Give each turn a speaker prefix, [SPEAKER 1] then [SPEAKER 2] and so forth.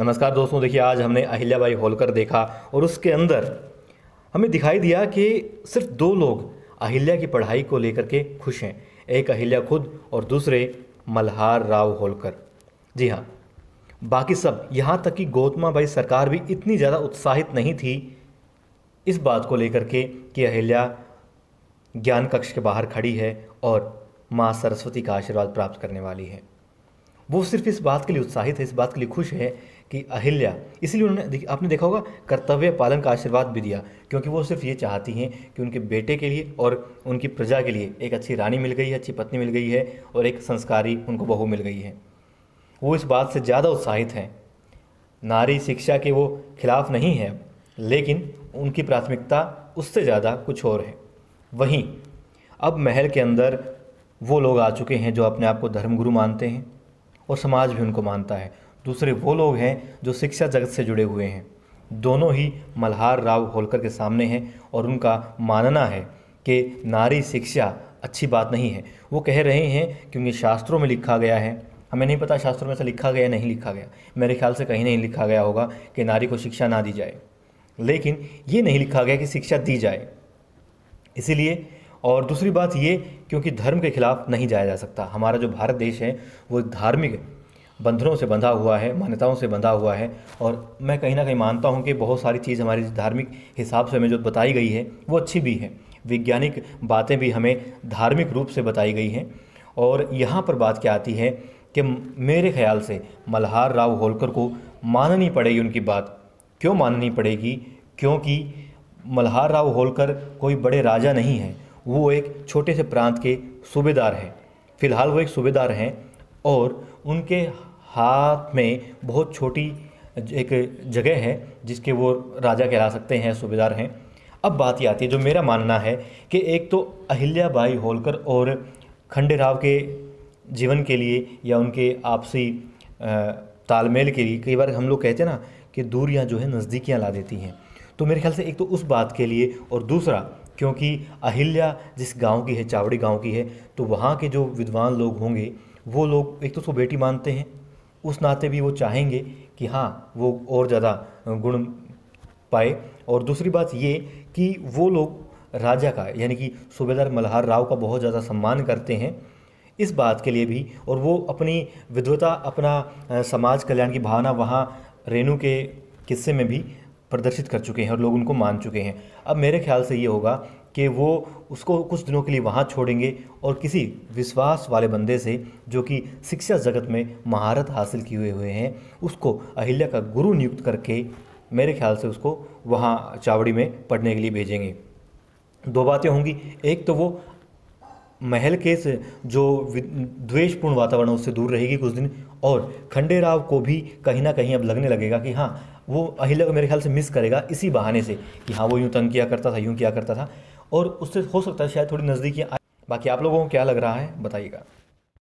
[SPEAKER 1] नमस्कार दोस्तों देखिए आज हमने अहिल्याबाई होलकर देखा और उसके अंदर हमें दिखाई दिया कि सिर्फ दो लोग अहिल्या की पढ़ाई को लेकर के खुश हैं एक अहिल्या खुद और दूसरे मल्हार राव होलकर जी हाँ बाकी सब यहाँ तक कि गौतमा भाई सरकार भी इतनी ज़्यादा उत्साहित नहीं थी इस बात को लेकर के कि अहिल्या ज्ञान कक्ष के बाहर खड़ी है और माँ सरस्वती का आशीर्वाद प्राप्त करने वाली है वो सिर्फ इस बात के लिए उत्साहित है इस बात के लिए खुश है कि अहिल्या इसलिए उन्होंने आपने देखा होगा कर्तव्य पालन का आशीर्वाद भी दिया क्योंकि वो सिर्फ ये चाहती हैं कि उनके बेटे के लिए और उनकी प्रजा के लिए एक अच्छी रानी मिल गई है अच्छी पत्नी मिल गई है और एक संस्कारी उनको बहू मिल गई है वो इस बात से ज़्यादा उत्साहित हैं नारी शिक्षा के वो खिलाफ नहीं है लेकिन उनकी प्राथमिकता उससे ज़्यादा कुछ और है वहीं अब महल के अंदर वो लोग आ चुके हैं जो अपने आप को धर्मगुरु मानते हैं और समाज भी उनको मानता है दूसरे वो लोग हैं जो शिक्षा जगत से जुड़े हुए हैं दोनों ही मल्हार राव होलकर के सामने हैं और उनका मानना है कि नारी शिक्षा अच्छी बात नहीं है वो कह रहे हैं क्योंकि शास्त्रों में लिखा गया है हमें नहीं पता शास्त्रों में ऐसा लिखा गया नहीं लिखा गया मेरे ख्याल से कहीं नहीं लिखा गया होगा कि नारी को शिक्षा ना दी जाए लेकिन ये नहीं लिखा गया कि शिक्षा दी जाए इसीलिए और दूसरी बात ये क्योंकि धर्म के खिलाफ नहीं जाया जा सकता हमारा जो भारत देश है वो धार्मिक बंधनों से बंधा हुआ है मान्यताओं से बंधा हुआ है और मैं कहीं ना कहीं मानता हूँ कि बहुत सारी चीज़ हमारी धार्मिक हिसाब से हमें जो बताई गई है वो अच्छी भी है वैज्ञानिक बातें भी हमें धार्मिक रूप से बताई गई हैं और यहाँ पर बात क्या आती है कि मेरे ख्याल से मल्हार राव होलकर को माननी पड़ेगी उनकी बात क्यों माननी पड़ेगी क्योंकि मल्हार राव होलकर कोई बड़े राजा नहीं हैं वो एक छोटे से प्रांत के सूबेदार हैं फ़िलहाल वो एक सूबेदार हैं और उनके हाथ में बहुत छोटी एक जगह है जिसके वो राजा कहला सकते हैं सूबेदार हैं अब बात ये आती है जो मेरा मानना है कि एक तो अहिल्या भाई होलकर और खंडे राव के जीवन के लिए या उनके आपसी तालमेल के लिए कई बार हम लोग कहते हैं ना कि दूरियाँ जो है नज़दीकियाँ ला देती हैं तो मेरे ख्याल से एक तो उस बात के लिए और दूसरा क्योंकि अहिल्या जिस गांव की है चावड़ी गांव की है तो वहाँ के जो विद्वान लोग होंगे वो लोग एक तो उसको बेटी मानते हैं उस नाते भी वो चाहेंगे कि हाँ वो और ज़्यादा गुण पाए और दूसरी बात ये कि वो लोग राजा का यानी कि सूबेदार मल्हार राव का बहुत ज़्यादा सम्मान करते हैं इस बात के लिए भी और वो अपनी विद्वता अपना समाज कल्याण की भावना वहाँ रेणु के किस्से में भी प्रदर्शित कर चुके हैं और लोग उनको मान चुके हैं अब मेरे ख्याल से ये होगा कि वो उसको कुछ दिनों के लिए वहाँ छोड़ेंगे और किसी विश्वास वाले बंदे से जो कि शिक्षा जगत में महारत हासिल किए हुए हैं उसको अहिल्या का गुरु नियुक्त करके मेरे ख्याल से उसको वहाँ चावड़ी में पढ़ने के लिए भेजेंगे दो बातें होंगी एक तो वो महल के जो द्वेषपूर्ण वातावरण उससे दूर रहेगी कुछ दिन और खंडेराव को भी कहीं ना कहीं अब लगने लगेगा कि हाँ वो अहिल्या को मेरे ख्याल से मिस करेगा इसी बहाने से कि हाँ वो यूँ तंग किया करता था यूँ किया करता था और उससे हो सकता है शायद थोड़ी नज़दीकियाँ बाकी आप लोगों को क्या लग रहा है बताइएगा